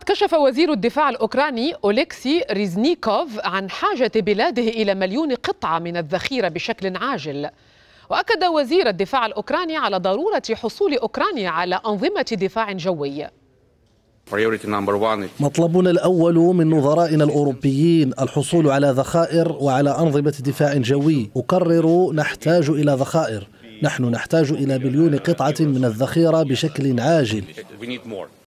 قد كشف وزير الدفاع الأوكراني أوليكسي ريزنيكوف عن حاجة بلاده إلى مليون قطعة من الذخيرة بشكل عاجل وأكد وزير الدفاع الأوكراني على ضرورة حصول أوكرانيا على أنظمة دفاع جوي مطلبنا الأول من نظرائنا الأوروبيين الحصول على ذخائر وعلى أنظمة دفاع جوي أكرر نحتاج إلى ذخائر نحن نحتاج إلى مليون قطعة من الذخيرة بشكل عاجل